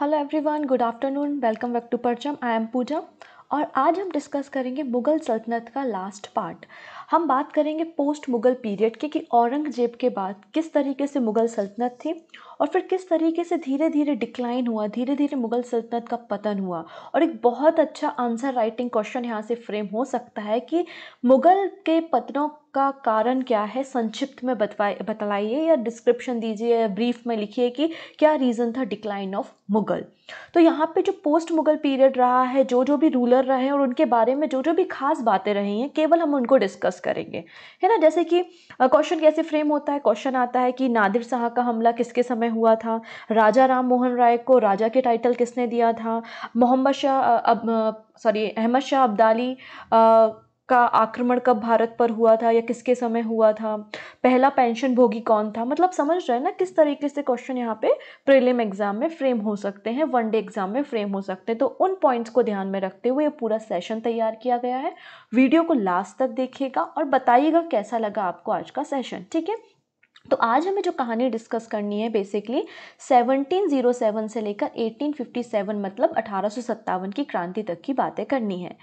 hello everyone good afternoon welcome back to Parcham I M पूजा और आज हम डिस्कस करेंगे मुग़ल सल्तनत का लास्ट पार्ट हम बात करेंगे पोस्ट मुग़ल पीरियड की कि औरंगजेब के बाद किस तरीके से मुग़ल सल्तनत थी और फिर किस तरीके से धीरे धीरे डिक्लाइन हुआ धीरे धीरे मुग़ल सल्तनत का पतन हुआ और एक बहुत अच्छा आंसर राइटिंग क्वेश्चन यहाँ से फ्रेम हो सकता है कि मुग़ल के पतनों का कारण क्या है संक्षिप्त में बतवाए बतलाइए या डिस्क्रिप्शन दीजिए या ब्रीफ में लिखिए कि क्या रीज़न था डिक्लाइन ऑफ मुग़ल तो यहाँ पे जो पोस्ट मुग़ल पीरियड रहा है जो जो भी रूलर रहे हैं और उनके बारे में जो जो भी खास बातें रही हैं केवल हम उनको डिस्कस करेंगे है ना जैसे कि क्वेश्चन कैसे फ्रेम होता है क्वेश्चन आता है कि नादिर शाह का हमला किसके समय में हुआ था राजा राम मोहन राय को राजा के टाइटल किसने दिया था मोहम्मद शाह अब सॉरी अहमद शाह अब्दाली का आक्रमण कब भारत पर हुआ था या किसके समय हुआ था पहला पेंशन भोगी कौन था मतलब समझ रहे हैं ना किस तरीके से क्वेश्चन यहाँ पे प्रीलिम एग्जाम में फ्रेम हो सकते हैं वन डे एग्जाम में फ्रेम हो सकते हैं तो उन पॉइंट्स को ध्यान में रखते हुए ये पूरा सेशन तैयार किया गया है वीडियो को लास्ट तक देखिएगा और बताइएगा कैसा लगा आपको आज का सेशन ठीक है तो आज हमें जो कहानी डिस्कस करनी है बेसिकली 1707 से लेकर 1857 मतलब अठारह की क्रांति तक की बातें करनी है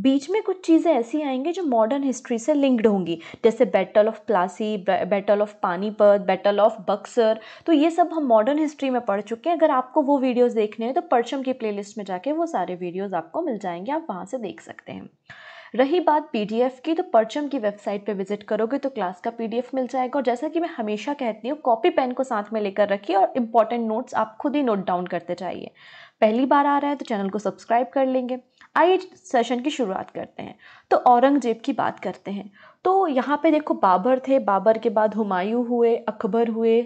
बीच में कुछ चीज़ें ऐसी आएंगी जो मॉडर्न हिस्ट्री से लिंक्ड होंगी जैसे battle of Plassey battle of Panipat battle of Buxar तो ये सब हम मॉडर्न हिस्ट्री में पढ़ चुके हैं अगर आपको वो वीडियोस देखने हैं तो परचम की प्लेलिस्ट में जाके वो सारे वीडियोस आपको मिल जाएंगे आप वहाँ से देख सकते हैं रही बात पीडीएफ की तो परचम की वेबसाइट पे विजिट करोगे तो क्लास का पीडीएफ मिल जाएगा और जैसा कि मैं हमेशा कहती हूँ कॉपी पेन को साथ में लेकर रखिए और इंपॉर्टेंट नोट्स आप खुद ही नोट डाउन करते जाइए पहली बार आ रहा है तो चैनल को सब्सक्राइब कर लेंगे आइए सेशन की शुरुआत करते हैं तो औरंगजेब की बात करते हैं तो यहाँ पे देखो बाबर थे बाबर के बाद हुमायूं हुए अकबर हुए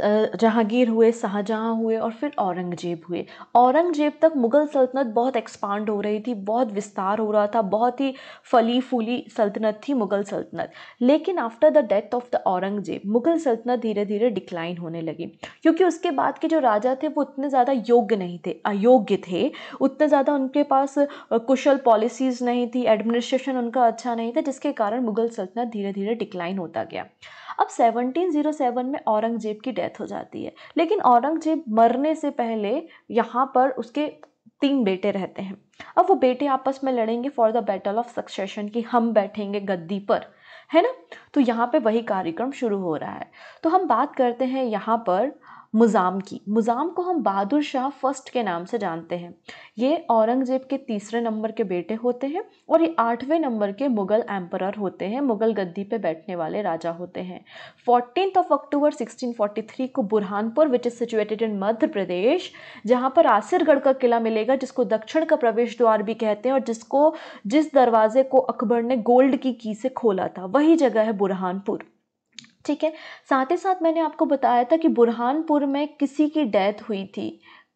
जहांगीर हुए शाहजहाँ हुए और फिर औरंगजेब हुए औरंगजेब तक मुग़ल सल्तनत बहुत एक्सपांड हो रही थी बहुत विस्तार हो रहा था बहुत ही फली फूली सल्तनत थी मुग़ल सल्तनत लेकिन after the death of the Aurangzeb Mughal सल्तनत धीरे धीरे डिक्लाइन होने लगी क्योंकि उसके बाद के जो राजा थे वो उतने ज़्यादा योग्य नहीं थे अयोग्य थे उतने ज़्यादा उनके पास कुशल पॉलिसीज़ नहीं थी एडमिनिस्ट्रेशन उनका अच्छा नहीं था जिसके कारण मुग़ल सल्तनत धीरे धीरे डिक्लाइन होता गया अब 1707 में औरंगजेब की डेथ हो जाती है लेकिन औरंगजेब मरने से पहले यहाँ पर उसके तीन बेटे रहते हैं अब वो बेटे आपस में लड़ेंगे for the battle of succession कि हम बैठेंगे गद्दी पर है ना तो यहाँ पे वही कार्यक्रम शुरू हो रहा है तो हम बात करते हैं यहाँ पर मुज़ाम की मुज़ाम को हम बहादुर शाह फर्स्ट के नाम से जानते हैं ये औरंगज़ेब के तीसरे नंबर के बेटे होते हैं और ये आठवें नंबर के मुग़ल एम्परर होते हैं मुग़ल गद्दी पे बैठने वाले राजा होते हैं फोर्टीन ऑफ अक्टूबर 1643 को Burhanpur which is situated in Madhya Pradesh जहाँ पर आसिरगढ़ का किला मिलेगा जिसको दक्षिण का प्रवेश द्वार भी कहते हैं और जिसको जिस दरवाजे को अकबर ने गोल्ड की की से खोला था वही जगह है बुरहानपुर ठीक है साथ ही साथ मैंने आपको बताया था कि बुरहानपुर में किसी की डेथ हुई थी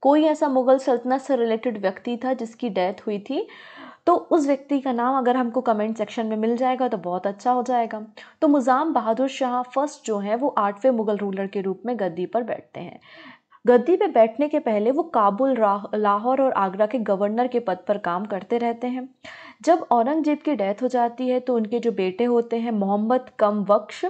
कोई ऐसा मुग़ल सल्तनत से रिलेटेड व्यक्ति था जिसकी डेथ हुई थी तो उस व्यक्ति का नाम अगर हमको कमेंट सेक्शन में मिल जाएगा तो बहुत अच्छा हो जाएगा तो मुज़ाम बहादुर शाह फर्स्ट जो है वो आठवें मुग़ल रूलर के रूप में गद्दी पर बैठते हैं गद्दी पे बैठने के पहले वो काबुल लाहौर और आगरा के गवर्नर के पद पर काम करते रहते हैं जब औरंगजेब की डेथ हो जाती है तो उनके जो बेटे होते हैं मोहम्मद कम वक्श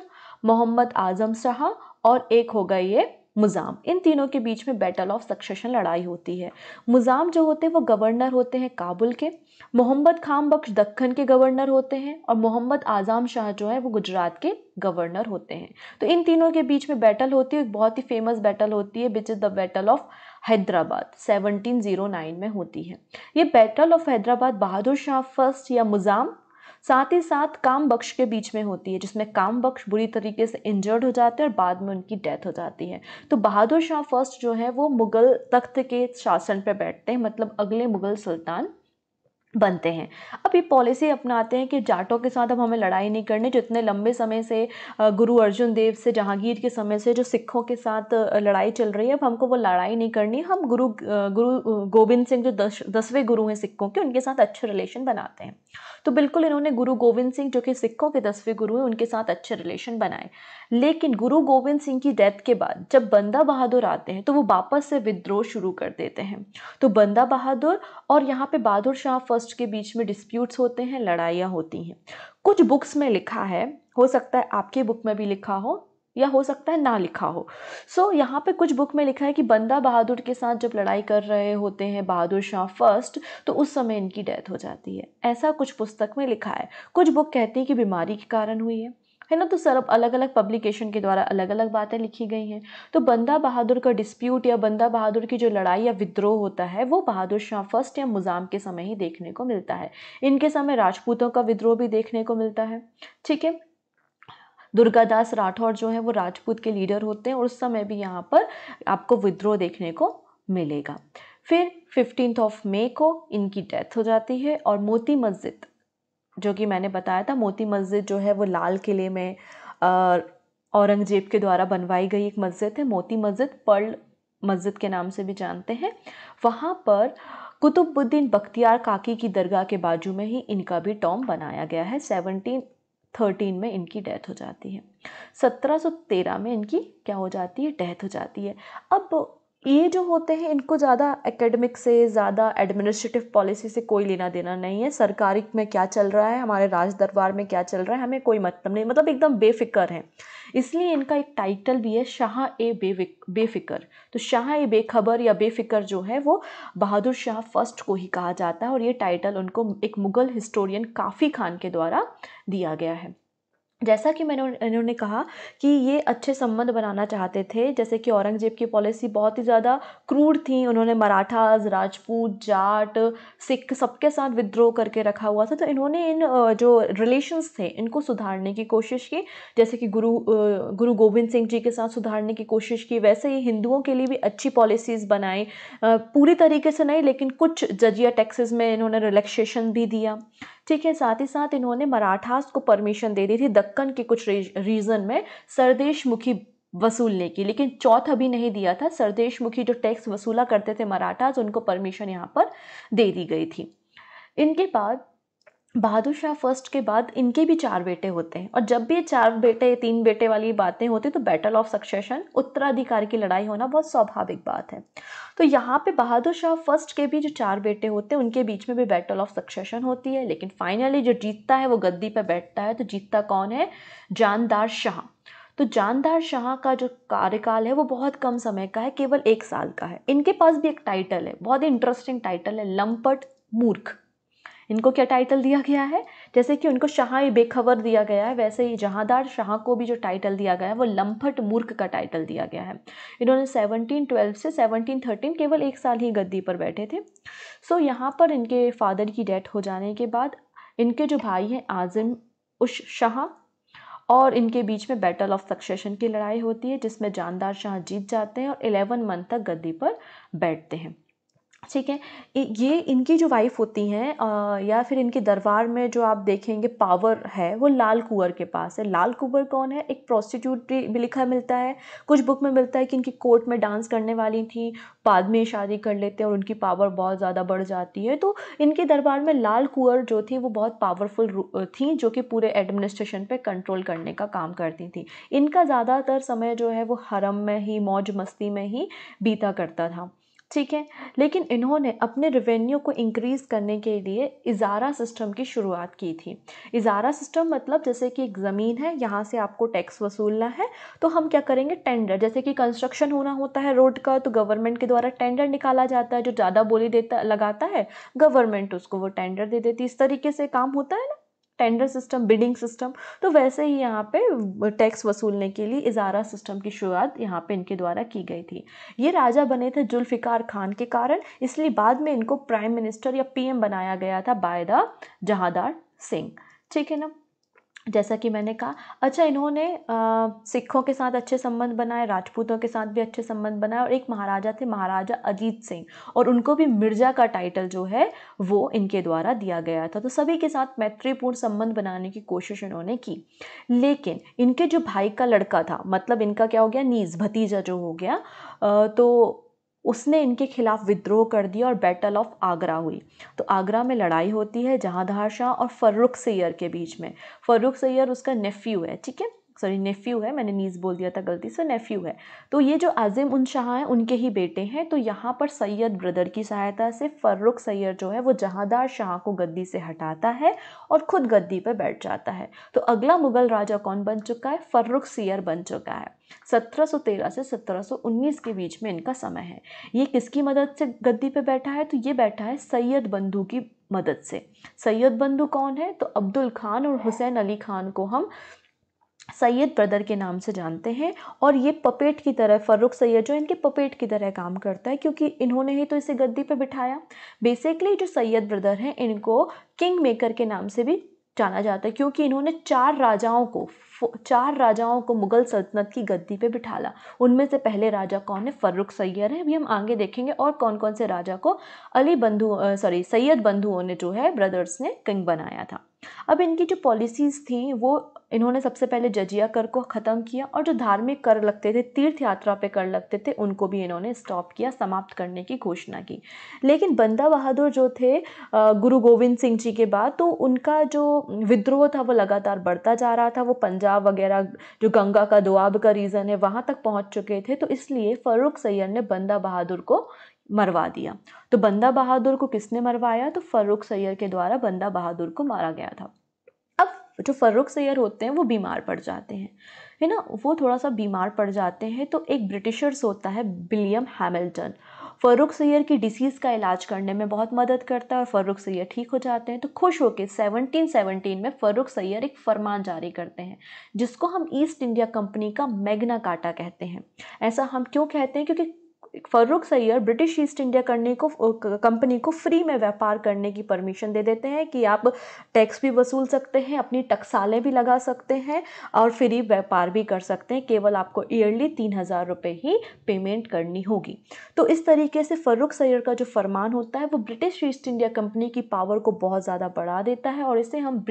मोहम्मद आजम शाह और एक हो ये मुज़ाम इन तीनों के बीच में बैटल ऑफ सक्सेशन लड़ाई होती है मुज़ाम जो होते हैं वो गवर्नर होते हैं काबुल के मोहम्मद खाम बख्श दक्खन के गवर्नर होते हैं और मोहम्मद आज़ाम शाह जो है वो गुजरात के गवर्नर होते हैं तो इन तीनों के बीच में बैटल होती है एक बहुत ही फेमस बैटल होती है which is the battle of Hyderabad 1709 में होती है ये battle of Hyderabad Bahadur Shah first या मुज़ाम साथ ही साथ काम बख्श के बीच में होती है जिसमें काम बख्श बुरी तरीके से इंजर्ड हो जाते हैं और बाद में उनकी डेथ हो जाती है तो बहादुर शाह फर्स्ट जो है वो मुग़ल तख्त के शासन पर बैठते हैं मतलब अगले मुग़ल सुल्तान बनते हैं अब ये पॉलिसी अपनाते हैं कि जाटों के साथ अब हमें लड़ाई नहीं करनी जो इतने लंबे समय से गुरु अर्जुन देव से जहांगीर के समय से जो सिखों के साथ लड़ाई चल रही है अब हमको वो लड़ाई नहीं करनी हम गुरु गुरु गोविंद सिंह जो दस दसवें गुरु हैं सिखों के उनके साथ अच्छे रिलेशन बनाते हैं तो बिल्कुल इन्होंने गुरु गोविंद सिंह जो कि सिखों के दसवें गुरु हैं उनके साथ अच्छे रिलेशन बनाए लेकिन गुरु गोविंद सिंह की डेथ के बाद जब बंदा बहादुर आते हैं तो वो वापस से विद्रोह शुरू कर देते हैं तो बंदा बहादुर और यहाँ पर बहादुर शाह फर्स्ट दोस्त के बीच में डिस्प्यूट्स होते हैं लड़ाइयाँ होती हैं कुछ बुक्स में लिखा है हो सकता है आपके बुक में भी लिखा हो या हो सकता है ना लिखा हो सो so, यहाँ पे कुछ बुक में लिखा है कि बंदा बहादुर के साथ जब लड़ाई कर रहे होते हैं बहादुर शाह फर्स्ट तो उस समय इनकी डेथ हो जाती है ऐसा कुछ पुस्तक में लिखा है कुछ बुक कहती है कि बीमारी के कारण हुई है है ना तो सर अब अलग अलग पब्लिकेशन के द्वारा अलग अलग बातें लिखी गई हैं तो बंदा बहादुर का डिस्प्यूट या बंदा बहादुर की जो लड़ाई या विद्रोह होता है वो बहादुर शाह फर्स्ट या मुज़ाम के समय ही देखने को मिलता है इनके समय राजपूतों का विद्रोह भी देखने को मिलता है ठीक है दुर्गादास राठौर जो है वो राजपूत के लीडर होते हैं और उस समय भी यहाँ पर आपको विद्रोह देखने को मिलेगा फिर फिफ्टीन ऑफ मे को इनकी डेथ हो जाती है और मोती मस्जिद जो कि मैंने बताया था मोती मस्जिद जो है वो लाल किले में औरंगजेब के द्वारा बनवाई गई एक मस्जिद है मोती मस्जिद पर्ल मस्जिद के नाम से भी जानते हैं वहाँ पर कुतुबुद्दीन बख्तियार काकी की दरगाह के बाजू में ही इनका भी टॉम बनाया गया है सेवनटीन थर्टीन में इनकी डेथ हो जाती है सत्रह सौ तेरह में इनकी क्या हो जाती है डेथ हो जाती है अब ये जो होते हैं इनको ज़्यादा एकेडमिक से ज़्यादा एडमिनिस्ट्रेटिव पॉलिसी से कोई लेना देना नहीं है सरकारी में क्या चल रहा है हमारे राज दरबार में क्या चल रहा है हमें कोई मतलब नहीं मतलब एकदम बेफिक्र हैं इसलिए इनका एक टाइटल भी है शाह ए बेफिक्र तो शाह ए बेखबर या बेफिक्र जो है वो बहादुर शाह फर्स्ट को ही कहा जाता है और ये टाइटल उनको एक मुग़ल हिस्टोरियन काफ़ी खान के द्वारा दिया गया है जैसा कि मैंने इन्होंने कहा कि ये अच्छे संबंध बनाना चाहते थे जैसे कि औरंगज़ेब की पॉलिसी बहुत ही ज़्यादा क्रूड थी उन्होंने मराठास राजपूत जाट सिख सबके साथ विद्रोह करके रखा हुआ था तो इन्होंने इन जो रिलेशंस थे इनको सुधारने की कोशिश की जैसे कि गुरु गुरु गोविंद सिंह जी के साथ सुधारने की कोशिश की वैसे ही हिंदुओं के लिए भी अच्छी पॉलिसीज़ बनाई पूरी तरीके से नहीं लेकिन कुछ जजिया टैक्सेस में इन्होंने रिलैक्सेशन भी दिया ठीक है साथ ही साथ इन्होंने मराठास को परमिशन दे दी थी दक्कन के कुछ रीज़न में सरदेश मुखी वसूलने की लेकिन चौथ अभी नहीं दिया था सरदेश मुखी जो टैक्स वसूला करते थे मराठास उनको परमिशन यहाँ पर दे दी गई थी इनके बाद बहादुर शाह फर्स्ट के बाद इनके भी चार बेटे होते हैं और जब भी चार बेटे तीन बेटे वाली बातें होती तो बैटल ऑफ सक्सेशन उत्तराधिकार की लड़ाई होना बहुत स्वाभाविक बात है तो यहाँ पे बहादुर शाह फर्स्ट के भी जो चार बेटे होते हैं उनके बीच में भी बैटल ऑफ सक्सेशन होती है लेकिन फाइनली जो जीतता है वो गद्दी पर बैठता है तो जीतता कौन है जानदार शाह तो जानदार शाह का जो कार्यकाल है वो बहुत कम समय का है केवल एक साल का है इनके पास भी एक टाइटल है बहुत ही इंटरेस्टिंग टाइटल है लम्पट मूर्ख इनको क्या टाइटल दिया गया है जैसे कि उनको शाह बेखबर दिया गया है वैसे ही जहादार शाह को भी जो टाइटल दिया गया है वो लम्फट मूर्ख का टाइटल दिया गया है इन्होंने सेवनटीन ट्वेल्व से सेवनटीन थर्टीन केवल एक साल ही गद्दी पर बैठे थे सो यहाँ पर इनके फादर की डेथ हो जाने के बाद इनके जो भाई हैं आज़म उश शाह और इनके बीच में बैटल ऑफ सक्सेशन की लड़ाई होती है जिसमें जानदार शाह जीत जाते हैं और एलेवन मंथ तक गद्दी पर बैठते हैं ठीक है ये इनकी जो वाइफ़ होती हैं या फिर इनके दरबार में जो आप देखेंगे पावर है वो लाल कुंवर के पास है लाल कुंवर कौन है एक प्रोस्टिट्यूट भी लिखा मिलता है कुछ बुक में मिलता है कि इनकी कोर्ट में डांस करने वाली थी बाद में शादी कर लेते हैं और उनकी पावर बहुत ज़्यादा बढ़ जाती है तो इनके दरबार में लाल कुंवर जो थी वो बहुत पावरफुल थी जो कि पूरे एडमिनिस्ट्रेशन पर कंट्रोल करने का काम करती थी इनका ज़्यादातर समय जो है वो हरम में ही मौज मस्ती में ही बीता करता था ठीक है लेकिन इन्होंने अपने रेवेन्यू को इंक्रीज़ करने के लिए इजारा सिस्टम की शुरुआत की थी इजारा सिस्टम मतलब जैसे कि एक ज़मीन है यहाँ से आपको टैक्स वसूलना है तो हम क्या करेंगे टेंडर जैसे कि कंस्ट्रक्शन होना होता है रोड का तो गवर्नमेंट के द्वारा टेंडर निकाला जाता है जो ज़्यादा बोली देता लगाता है गवर्नमेंट उसको वो टेंडर दे देती इस तरीके से काम होता है ना टेंडर सिस्टम बिडिंग सिस्टम तो वैसे ही यहाँ पे टैक्स वसूलने के लिए इजारा सिस्टम की शुरुआत यहाँ पे इनके द्वारा की गई थी ये राजा बने थे जुल्फ़िकार खान के कारण इसलिए बाद में इनको प्राइम मिनिस्टर या पीएम बनाया गया था बाय द जहादार सिंह ठीक है ना जैसा कि मैंने कहा अच्छा इन्होंने सिखों के साथ अच्छे संबंध बनाए राजपूतों के साथ भी अच्छे संबंध बनाए और एक महाराजा थे महाराजा अजीत सिंह और उनको भी मिर्ज़ा का टाइटल जो है वो इनके द्वारा दिया गया था तो सभी के साथ मैत्रीपूर्ण संबंध बनाने की कोशिश इन्होंने की लेकिन इनके जो भाई का लड़का था मतलब इनका क्या हो गया नीज़ भतीजा जो हो गया तो उसने इनके खिलाफ विद्रोह कर दिया और बैटल ऑफ आगरा हुई तो आगरा में लड़ाई होती है जहांधार शाह और फ़र्रुख सैयर के बीच में फ़र्रुख सैयर उसका नेफ्यू है ठीक है सॉरी नेफ्यू है मैंने नीज़ बोल दिया था गलती से नेफ्यू है तो ये जो आज़िम उन शाह हैं उनके ही बेटे हैं तो यहाँ पर सैयद ब्रदर की सहायता से फ़र्रुख सैयद जो है वो जहादार शाह को गद्दी से हटाता है और ख़ुद गद्दी पर बैठ जाता है तो अगला मुग़ल राजा कौन बन चुका है फ़र्रुख सैयर बन चुका है 1713 से 1719 के बीच में इनका समय है ये किसकी मदद से गद्दी पर बैठा है तो ये बैठा है सैयद बंधु की मदद से सैयद बंधु कौन है तो अब्दुल खान और हुसैन अली खान को हम सैयद ब्रदर के नाम से जानते हैं और ये पपेट की तरह फ़र्रुख सैयद जो इनके पपेट की तरह काम करता है क्योंकि इन्होंने ही तो इसे गद्दी पे बिठाया बेसिकली जो सैयद ब्रदर हैं इनको किंग मेकर के नाम से भी जाना जाता है क्योंकि इन्होंने चार राजाओं को चार राजाओं को मुग़ल सल्तनत की गद्दी पे बिठाला उनमें से पहले राजा कौन है फ़र्रुख सैयद है अभी हम आगे देखेंगे और कौन कौन से राजा को अली बंधु सॉरी सैयद बंधुओं ने जो है ब्रदर्स ने किंग बनाया था अब इनकी जो पॉलिसीज़ थी वो इन्होंने सबसे पहले जजिया कर को ख़त्म किया और जो धार्मिक कर लगते थे तीर्थ यात्रा पे कर लगते थे उनको भी इन्होंने स्टॉप किया समाप्त करने की घोषणा की लेकिन बंदा बहादुर जो थे गुरु गोविंद सिंह जी के बाद तो उनका जो विद्रोह था वो लगातार बढ़ता जा रहा था वो पंजाब वगैरह जो गंगा का दुआब का रीज़न है वहाँ तक पहुँच चुके थे तो इसलिए फ़ारूक सैयद ने बंदा बहादुर को मरवा दिया तो बंदा बहादुर को किसने मरवाया तो फ़र्रुख सैयर के द्वारा बंदा बहादुर को मारा गया था अब जो फ़र्रुख सैयर होते हैं वो बीमार पड़ जाते हैं है ना वो थोड़ा सा बीमार पड़ जाते हैं तो एक ब्रिटिशर्स होता है विलियम हैमिल्टन फ़र्रुख सैयर की डिसीज़ का इलाज करने में बहुत मदद करता है और फ़र्रुख सैयर ठीक हो जाते हैं तो खुश होकर 1717 में फ़र्रुख सैयर एक फरमान जारी करते हैं जिसको हम ईस्ट इंडिया कंपनी का मैग्ना काटा कहते हैं ऐसा हम क्यों कहते हैं क्योंकि Farrukh Siyar British East India करने को कंपनी को फ्री में व्यापार करने की परमिशन दे देते हैं कि आप टैक्स भी वसूल सकते हैं अपनी टकसालें भी लगा सकते हैं और फ्री व्यापार भी कर सकते हैं केवल आपको ईयरली तीन हज़ार रुपये ही पेमेंट करनी होगी तो इस तरीके से फ़र्रुख सैयर का जो फरमान होता है वो ब्रिटिश ईस्ट इंडिया कंपनी की पावर को बहुत ज़्यादा बढ़ा देता है और इसे हम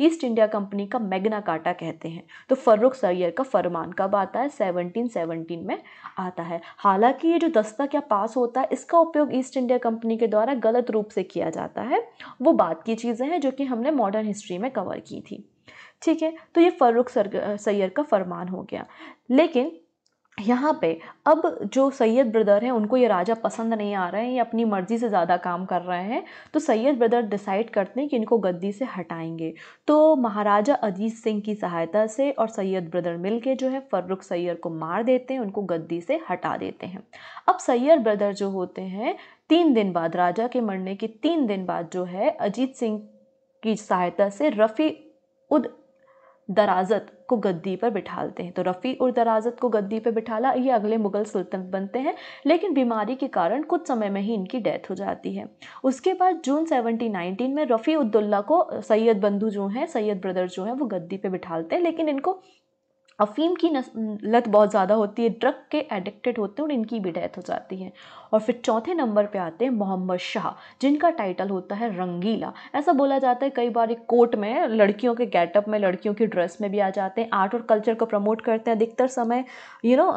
ईस्ट इंडिया कंपनी का मैगना काटा कहते हैं तो फ़र्रुख सैयर का फरमान कब आता है सेवनटीन में आता है हालांकि ये जो दस्तक या पास होता है इसका उपयोग ईस्ट इंडिया कंपनी के द्वारा गलत रूप से किया जाता है वो बात की चीज़ें हैं जो कि हमने मॉडर्न हिस्ट्री में कवर की थी ठीक है तो ये फ़र्रुख सैयर का फरमान हो गया लेकिन यहाँ पे अब जो सैयद ब्रदर हैं उनको ये राजा पसंद नहीं आ रहे हैं ये अपनी मर्ज़ी से ज़्यादा काम कर रहे हैं तो सैयद ब्रदर डिसाइड करते हैं कि इनको गद्दी से हटाएंगे तो महाराजा अजीत सिंह की सहायता से और सैयद ब्रदर मिल के जो है फ़र्रुख सैयर को मार देते हैं उनको गद्दी से हटा देते हैं अब सैयद ब्रदर जो होते हैं तीन दिन बाद राजा के मरने के तीन दिन बाद जो है अजीत सिंह की सहायता से रफ़ी उद दराजत को गद्दी पर बिठालते हैं तो रफ़ी और दराजत को गद्दी पर बिठाला ये अगले मुग़ल सुल्तन बनते हैं लेकिन बीमारी के कारण कुछ समय में ही इनकी डेथ हो जाती है उसके बाद जून 1719 में रफ़ी उद्दुल्ला को सैयद बंधु जो हैं सैयद ब्रदर जो हैं वो गद्दी पर बिठालते हैं लेकिन इनको अफीम की लत बहुत ज़्यादा होती है ड्रग के एडिक्टेड होते हैं और इनकी भी डेथ हो जाती है और फिर चौथे नंबर पे आते हैं मोहम्मद शाह जिनका टाइटल होता है रंगीला ऐसा बोला जाता है कई बार एक कोट में लड़कियों के गेटअप में लड़कियों की ड्रेस में भी आ जाते हैं आर्ट और कल्चर को प्रमोट करते हैं अधिकतर समय यू नो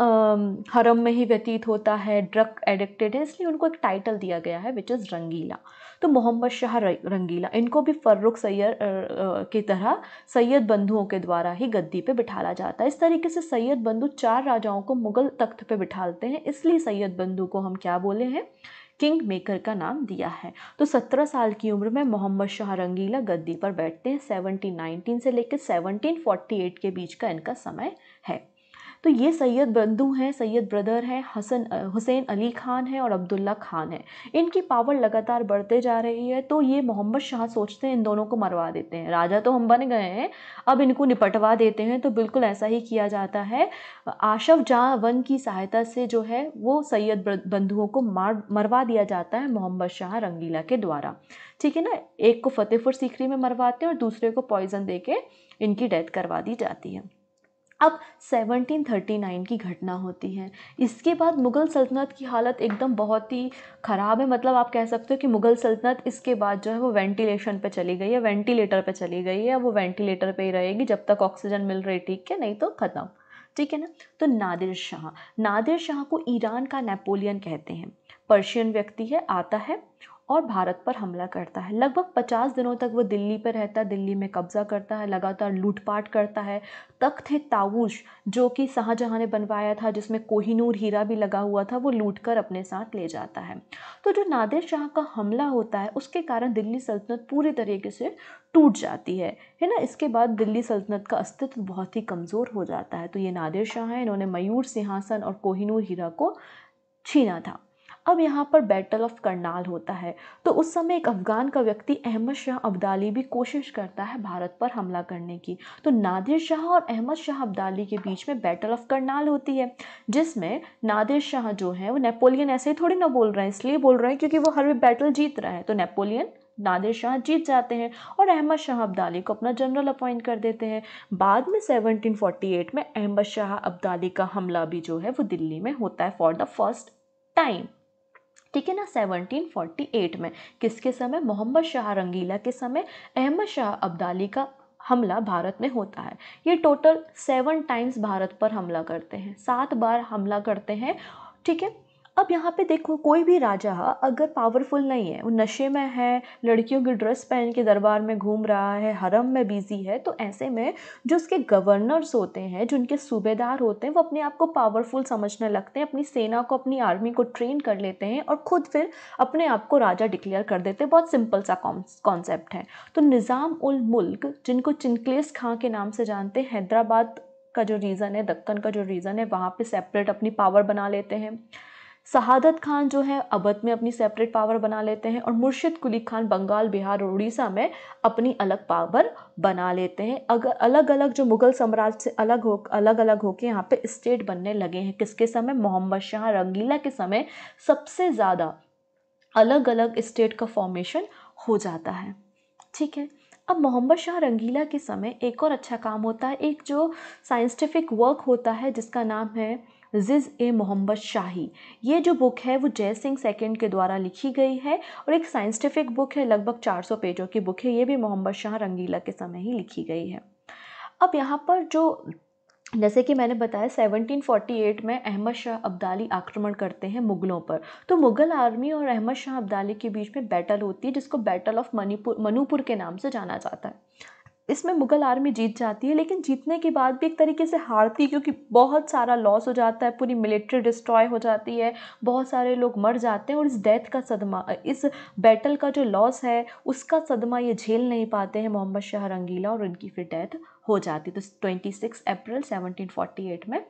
हरम में ही व्यतीत होता है ड्रग एडिक्टेड है इसलिए उनको एक टाइटल दिया गया है विच इज़ रंगीला तो मोहम्मद शाह रंगीला इनको भी फ़र्रुख सैयद की तरह सैयद बंधुओं के द्वारा ही गद्दी पे बिठाला जाता है इस तरीके से सैयद बंधु चार राजाओं को मुग़ल तख्त पे बिठालते हैं इसलिए सैयद बंधु को हम क्या बोले हैं किंग मेकर का नाम दिया है तो सत्रह साल की उम्र में मोहम्मद शाह रंगीला गद्दी पर बैठते हैं सेवनटीन नाइनटीन से लेकर सेवनटीन फोर्टी एट के बीच का इनका समय है तो ये सैयद बंधु हैं सैयद ब्रदर हैं हसन हुसैन अली खान हैं और अब्दुल्ला खान हैं इनकी पावर लगातार बढ़ते जा रही है तो ये मोहम्मद शाह सोचते हैं इन दोनों को मरवा देते हैं राजा तो हम बन गए हैं अब इनको निपटवा देते हैं तो बिल्कुल ऐसा ही किया जाता है आशफ जहाँ वन की सहायता से जो है वो सैयद बंधुओं को मार मरवा दिया जाता है मोहम्मद शाह रंगीला के द्वारा ठीक है ना एक को फतेहपुर सीकरी में मरवाते हैं और दूसरे को पॉइजन दे के इनकी डेथ करवा दी जाती है अब 1739 की घटना होती है इसके बाद मुग़ल सल्तनत की हालत एकदम बहुत ही ख़राब है मतलब आप कह सकते हो कि मुग़ल सल्तनत इसके बाद जो है वो वेंटिलेशन पे चली गई है वेंटिलेटर पे चली गई है वो वेंटिलेटर पे ही रहेगी जब तक ऑक्सीजन मिल रही ठीक है नहीं तो ख़त्म ठीक है ना तो नादिर शाह नादिर शाह को ईरान का नेपोलियन कहते हैं पर्शियन व्यक्ति है आता है और भारत पर हमला करता है लगभग 50 दिनों तक वो दिल्ली पर रहता है दिल्ली में कब्जा करता है लगातार लूटपाट करता है तख्त ताऊश जो कि शाहजहाँ ने बनवाया था जिसमें कोहिनूर हीरा भी लगा हुआ था वो लूट कर अपने साथ ले जाता है तो जो नादिर शाह का हमला होता है उसके कारण दिल्ली सल्तनत पूरी तरीके से टूट जाती है है ना इसके बाद दिल्ली सल्तनत का अस्तित्व बहुत ही कमज़ोर हो जाता है तो ये नादिर शाह हैं इन्होंने मयूर सिंहासन और कोहिनूर हीरा को छीना था अब यहाँ पर बैटल ऑफ करनाल होता है तो उस समय एक अफ़गान का व्यक्ति अहमद शाह अब्दाली भी कोशिश करता है भारत पर हमला करने की तो नादिर शाह और अहमद शाह अब्दाली के बीच में बैटल ऑफ करनाल होती है जिसमें नादिर शाह जो है वो नेपोलियन ऐसे ही थोड़ी ना बोल रहे हैं इसलिए बोल रहे हैं क्योंकि वो हर बैटल जीत रहा है तो नेपोलियन नादिर शाह जीत जाते हैं और अहमद शाह अब्दाली को अपना जनरल अपॉइंट कर देते हैं बाद में 1748 में अहमद शाह अब्दाली का हमला भी जो है वो दिल्ली में होता है फॉर द फर्स्ट टाइम ठीक है ना 1748 में किसके समय मोहम्मद शाह रंगीला के समय अहमद शाह अब्दाली का हमला भारत में होता है ये टोटल सेवन टाइम्स भारत पर हमला करते हैं सात बार हमला करते हैं ठीक है अब यहाँ पे देखो कोई भी राजा अगर पावरफुल नहीं है वो नशे में है लड़कियों की ड्रेस पहन के दरबार में घूम रहा है हरम में बिजी है तो ऐसे में जो उसके गवर्नर्स होते हैं जो उनके सूबेदार होते हैं वो अपने आप को पावरफुल समझने लगते हैं अपनी सेना को अपनी आर्मी को ट्रेन कर लेते हैं और ख़ुद फिर अपने आप को राजा डिक्लेयर कर देते हैं बहुत सिंपल सा कॉन्सेप्ट है तो निज़ाम उल मुल्क जिनको चिनकलेस खां के नाम से जानते हैं हैदराबाद का जो रीज़न है दक्कन का जो रीज़न है वहाँ पर सेपरेट अपनी पावर बना लेते हैं शहादत खान जो है अवध में अपनी सेपरेट पावर बना लेते हैं और मुर्शिद कुली खान बंगाल बिहार और उड़ीसा में अपनी अलग पावर बना लेते हैं अगर अलग अलग जो मुगल साम्राज्य से अलग हो अलग अलग होके यहाँ पे स्टेट बनने लगे हैं किसके समय मोहम्मद शाह रंगीला के समय सबसे ज़्यादा अलग अलग स्टेट का फॉर्मेशन हो जाता है ठीक है अब मोहम्मद शाह रंगीला के समय एक और अच्छा काम होता है एक जो साइंटिफिक वर्क होता है जिसका नाम है जिज़ ए मोहम्मद शाही ये जो बुक है वो जय सिंह सेकेंड के द्वारा लिखी गई है और एक साइंटिफिक बुक है लगभग 400 पेजों की बुक है ये भी मोहम्मद शाह रंगीला के समय ही लिखी गई है अब यहाँ पर जो जैसे कि मैंने बताया 1748 में अहमद शाह अब्दाली आक्रमण करते हैं मुग़लों पर तो मुग़ल आर्मी और अहमद शाह अब्दाली के बीच में बैटल होती है जिसको बैटल ऑफ मनीपुर मनुपुर के नाम से जाना जाता है इसमें मुग़ल आर्मी जीत जाती है लेकिन जीतने के बाद भी एक तरीके से हारती है क्योंकि बहुत सारा लॉस हो जाता है पूरी मिलिट्री डिस्ट्रॉय हो जाती है बहुत सारे लोग मर जाते हैं और इस डेथ का सदमा इस बैटल का जो लॉस है उसका सदमा ये झेल नहीं पाते हैं मोहम्मद शाह रंगीला और उनकी फिर डेथ हो जाती तो सिक्स अप्रैल एट में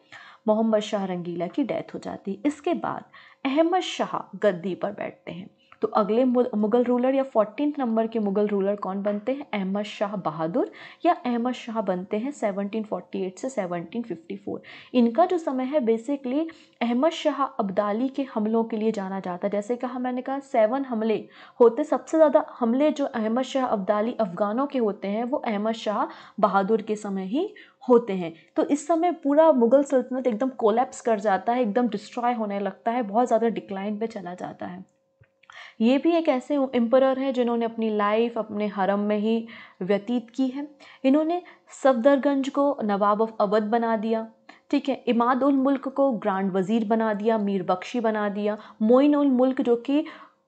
मोहम्मद शाह रंगीला की डेथ हो जाती इसके बाद अहमद शाह गद्दी पर बैठते हैं तो अगले मुग़ल रूलर या फोर्टीन नंबर के मुग़ल रूलर कौन बनते हैं अहमद शाह बहादुर या अहमद शाह बनते हैं 1748 से 1754 इनका जो समय है बेसिकली अहमद शाह अब्दाली के हमलों के लिए जाना जाता है जैसे कहा मैंने कहा सेवन हमले होते सबसे ज़्यादा हमले जो अहमद शाह अब्दाली अफ़गानों के होते हैं वो अहमद शाह बहादुर के समय ही होते हैं तो इस समय पूरा मुग़ल सल्तनत एकदम कोलेप्स कर जाता है एकदम डिस्ट्रॉय होने लगता है बहुत ज़्यादा डिक्लाइन पे चला जाता है ये भी एक ऐसे एम्परर हैं जिन्होंने अपनी लाइफ अपने हरम में ही व्यतीत की है इन्होंने सफदरगंज को नवाब ऑफ अवध बना दिया ठीक है इमाद उल मुल्क को ग्रांड वज़ीर बना दिया मीर बख्शी बना दिया मोइन उल मुल्क जो कि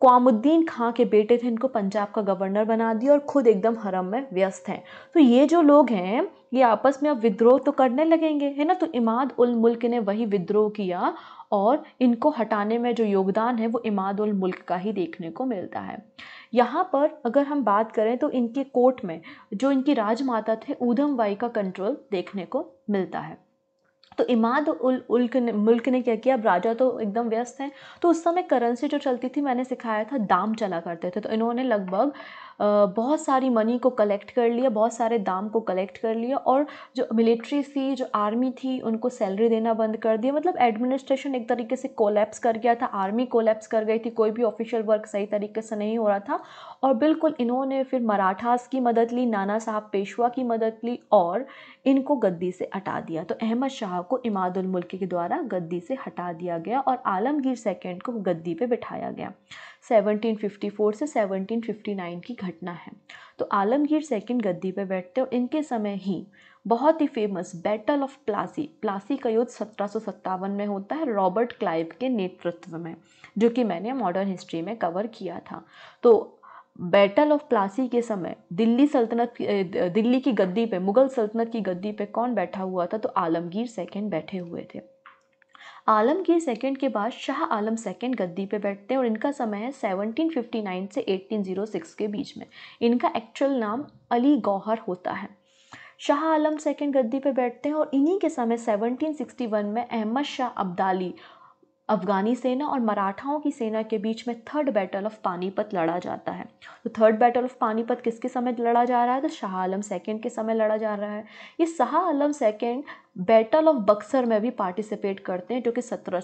कामुद्दीन खां के बेटे थे इनको पंजाब का गवर्नर बना दिया और ख़ुद एकदम हरम में व्यस्त हैं तो ये जो लोग हैं ये आपस में अब विद्रोह तो करने लगेंगे है ना तो इमाद उल मुल्क ने वही विद्रोह किया और इनको हटाने में जो योगदान है वो इमादुल मुल्क का ही देखने को मिलता है यहाँ पर अगर हम बात करें तो इनके कोर्ट में जो इनकी राजमाता थे ऊधम बाई का कंट्रोल देखने को मिलता है तो इमाद उल उल्क ने मुल्क ने क्या किया अब राजा तो एकदम व्यस्त हैं तो उस समय करेंसी जो चलती थी मैंने सिखाया था दाम चला करते थे तो इन्होंने लगभग बहुत सारी मनी को कलेक्ट कर लिया बहुत सारे दाम को कलेक्ट कर लिया और जो मिलिट्री थी जो आर्मी थी उनको सैलरी देना बंद कर दिया मतलब एडमिनिस्ट्रेशन एक तरीके से कोलेप्स कर गया था आर्मी कोलेप्स कर गई थी कोई भी ऑफिशियल वर्क सही तरीके से नहीं हो रहा था और बिल्कुल इन्होंने फिर मराठास की मदद ली नाना साहब पेशवा की मदद ली और इनको गद्दी से हटा दिया तो अहमद शाह को इमादुल मुल्क के द्वारा गद्दी से हटा दिया गया और आलमगीर सेकेंड को गद्दी पे बिठाया गया 1754 से 1759 की घटना है तो आलमगीर सेकेंड गद्दी पे बैठते और इनके समय ही बहुत ही famous battle of Plassey Plassey का युद्ध सत्रह में होता है रॉबर्ट क्लाइव के नेतृत्व में जो कि मैंने मॉडर्न हिस्ट्री में कवर किया था तो बैटल ऑफ प्लासी के समय दिल्ली सल्तनत दिल्ली की गद्दी पे मुगल सल्तनत की गद्दी पे कौन बैठा हुआ था तो आलमगीर सेकेंड बैठे हुए थे आलमगीर सेकंड के बाद शाह आलम सेकेंड गद्दी पे बैठते हैं और इनका समय है 1759 से 1806 के बीच में इनका एक्चुअल नाम अली गौहर होता है शाह आलम सेकेंड गद्दी पे बैठते हैं और इन्हीं के समय 1761 में अहमद शाह अब्दाली अफ़गानी सेना और मराठाओं की सेना के बीच में थर्ड बैटल ऑफ पानीपत लड़ा जाता है तो थर्ड बैटल ऑफ पानीपत किसके समय लड़ा जा रहा है तो शाह आलम सेकेंड के समय लड़ा जा रहा है ये Shah Alam second battle of Buxar में भी पार्टिसिपेट करते हैं जो कि सत्रह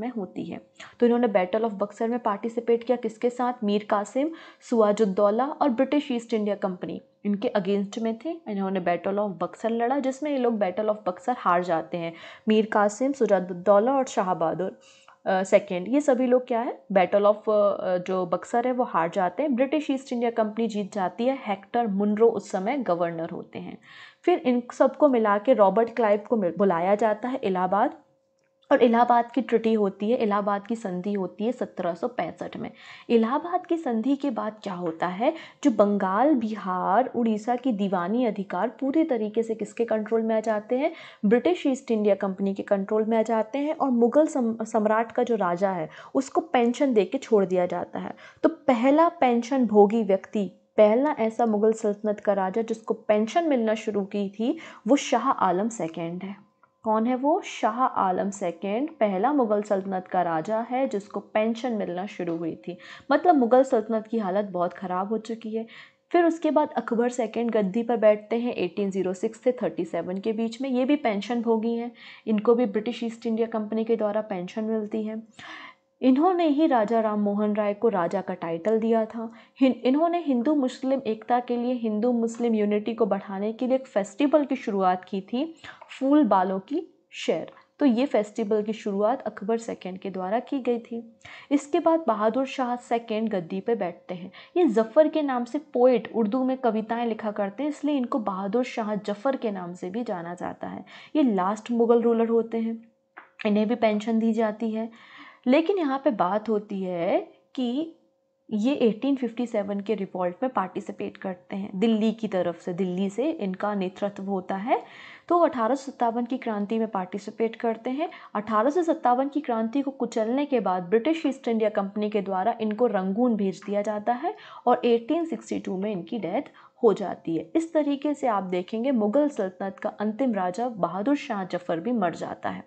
में होती है तो इन्होंने बैटल ऑफ बक्सर में पार्टिसिपेट किया किसके साथ मीर कासिम सुआजुद्दौला और ब्रिटिश ईस्ट इंडिया कंपनी इनके अगेंस्ट में थे इन्होंने बैटल ऑफ बक्सर लड़ा जिसमें ये लोग बैटल ऑफ बक्सर हार जाते हैं मीर कासिम सुजादुद्दौला और शाहबहादुर सेकेंड uh, ये सभी लोग क्या है बैटल ऑफ uh, जो बक्सर है वो हार जाते हैं ब्रिटिश ईस्ट इंडिया कंपनी जीत जाती है हेक्टर मुनरो उस समय गवर्नर होते हैं फिर इन सबको मिला के रॉबर्ट क्लाइव को बुलाया जाता है इलाहाबाद और इलाहाबाद की ट्रिटी होती है इलाहाबाद की संधि होती है 1765 में इलाहाबाद की संधि के बाद क्या होता है जो बंगाल बिहार उड़ीसा की दीवानी अधिकार पूरे तरीके से किसके कंट्रोल में आ जाते हैं ब्रिटिश ईस्ट इंडिया कंपनी के कंट्रोल में आ जाते हैं और मुगल सम, सम्राट का जो राजा है उसको पेंशन दे के छोड़ दिया जाता है तो पहला पेंशन भोगी व्यक्ति पहला ऐसा मुग़ल सल्तनत का राजा जिसको पेंशन मिलना शुरू की थी वो शाह आलम सेकेंड है कौन है वो शाह आलम सेकेंड पहला मुग़ल सल्तनत का राजा है जिसको पेंशन मिलना शुरू हुई थी मतलब मुग़ल सल्तनत की हालत बहुत ख़राब हो चुकी है फिर उसके बाद अकबर सेकेंड गद्दी पर बैठते हैं 1806 से 37 के बीच में ये भी पेंशन भोगी हैं इनको भी ब्रिटिश ईस्ट इंडिया कंपनी के द्वारा पेंशन मिलती है इन्होंने ही राजा राम मोहन राय को राजा का टाइटल दिया था इन्होंने हिंदू मुस्लिम एकता के लिए हिंदू मुस्लिम यूनिटी को बढ़ाने के लिए एक फेस्टिवल की शुरुआत की थी फूल बालों की शेर तो ये फेस्टिवल की शुरुआत अकबर सेकेंड के द्वारा की गई थी इसके बाद बहादुर शाह सेकेंड गद्दी पर बैठते हैं ये जफ़र के नाम से पोइट उर्दू में कविताएं लिखा करते हैं इसलिए इनको बहादुर शाह जफ़र के नाम से भी जाना जाता है ये लास्ट मुग़ल रूलर होते हैं इन्हें भी पेंशन दी जाती है लेकिन यहाँ पे बात होती है कि ये 1857 के रिवॉल्ट में पार्टिसिपेट करते हैं दिल्ली की तरफ से दिल्ली से इनका नेतृत्व होता है तो अठारह की क्रांति में पार्टिसिपेट करते हैं अठारह की क्रांति को कुचलने के बाद ब्रिटिश ईस्ट इंडिया कंपनी के द्वारा इनको रंगून भेज दिया जाता है और 1862 में इनकी डेथ हो जाती है इस तरीके से आप देखेंगे मुग़ल सल्तनत का अंतिम राजा बहादुर शाह जफर भी मर जाता है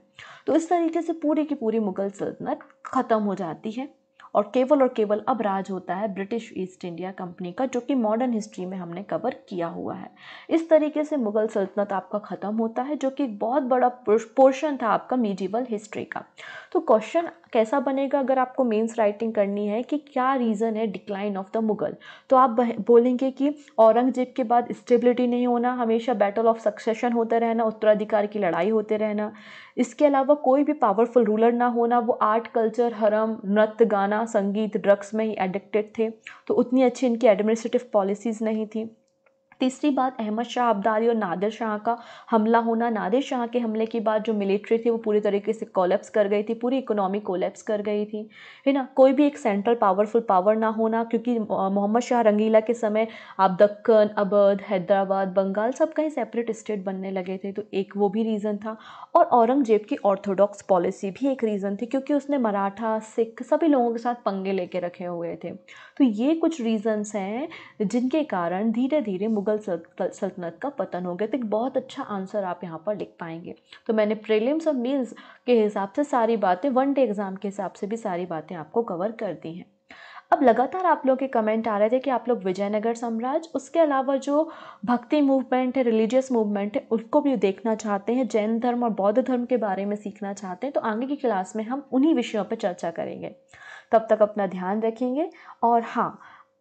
तो इस तरीके से पूरी की पूरी मुग़ल सल्तनत ख़त्म हो जाती है और केवल और केवल अब राज होता है ब्रिटिश ईस्ट इंडिया कंपनी का जो कि मॉडर्न हिस्ट्री में हमने कवर किया हुआ है इस तरीके से मुग़ल सल्तनत आपका ख़त्म होता है जो कि एक बहुत बड़ा पोर्शन था आपका मीडिवल हिस्ट्री का तो क्वेश्चन कैसा बनेगा अगर आपको मेंस राइटिंग करनी है कि क्या रीज़न है डिक्लाइन ऑफ द मुग़ल तो आप बोलेंगे कि औरंगजेब के बाद स्टेबिलिटी नहीं होना हमेशा बैटल ऑफ सक्सेशन होता रहना उत्तराधिकार की लड़ाई होते रहना इसके अलावा कोई भी पावरफुल रूलर ना होना वो आर्ट कल्चर हरम नृत्य गाना संगीत ड्रग्स में ही एडिक्टेड थे तो उतनी अच्छी इनकी एडमिनिस्ट्रेटिव पॉलिसीज़ नहीं थी तीसरी बात अहमद शाह अब्दारी और नादिर शाह का हमला होना नादिर शाह के हमले के बाद जो मिलिट्री थी वो पूरी तरीके से कोलेप्स कर गई थी पूरी इकोनॉमी कोलेप्स कर गई थी है ना कोई भी एक सेंट्रल पावरफुल पावर ना होना क्योंकि मोहम्मद शाह रंगीला के समय आप दक्कन अबध हैदराबाद बंगाल सब कहीं सेपरेट स्टेट बनने लगे थे तो एक वो भी रीज़न था और औरंगजेब की ऑर्थोडॉक्स पॉलिसी भी एक रीज़न थी क्योंकि उसने मराठा सिख सभी लोगों के साथ पंगे लेके रखे हुए थे तो ये कुछ रीज़न्स हैं जिनके कारण धीरे धीरे मुग़ल सल्तनत का पतन हो गया तो एक बहुत अच्छा आंसर आप यहाँ पर लिख पाएंगे तो मैंने प्रेलिम्स और मील्स के हिसाब से सारी बातें वन डे एग्ज़ाम के हिसाब से भी सारी बातें आपको कवर कर दी हैं अब लगातार आप लोग के कमेंट आ रहे थे कि आप लोग विजयनगर साम्राज्य उसके अलावा जो भक्ति मूवमेंट है रिलीजियस मूवमेंट है उसको भी देखना चाहते हैं जैन धर्म और बौद्ध धर्म के बारे में सीखना चाहते हैं तो आगे की क्लास में हम उन्हीं विषयों पर चर्चा करेंगे तब तक अपना ध्यान रखेंगे और हाँ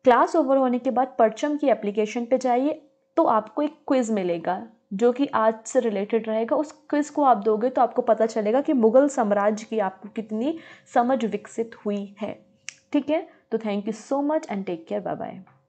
क्लास ओवर होने के बाद परचम की एप्लीकेशन पे जाइए तो आपको एक क्विज़ मिलेगा जो कि आज से रिलेटेड रहेगा उस क्विज़ को आप दोगे तो आपको पता चलेगा कि मुग़ल साम्राज्य की आपको कितनी समझ विकसित हुई है ठीक है तो thank you so much and take care bye bye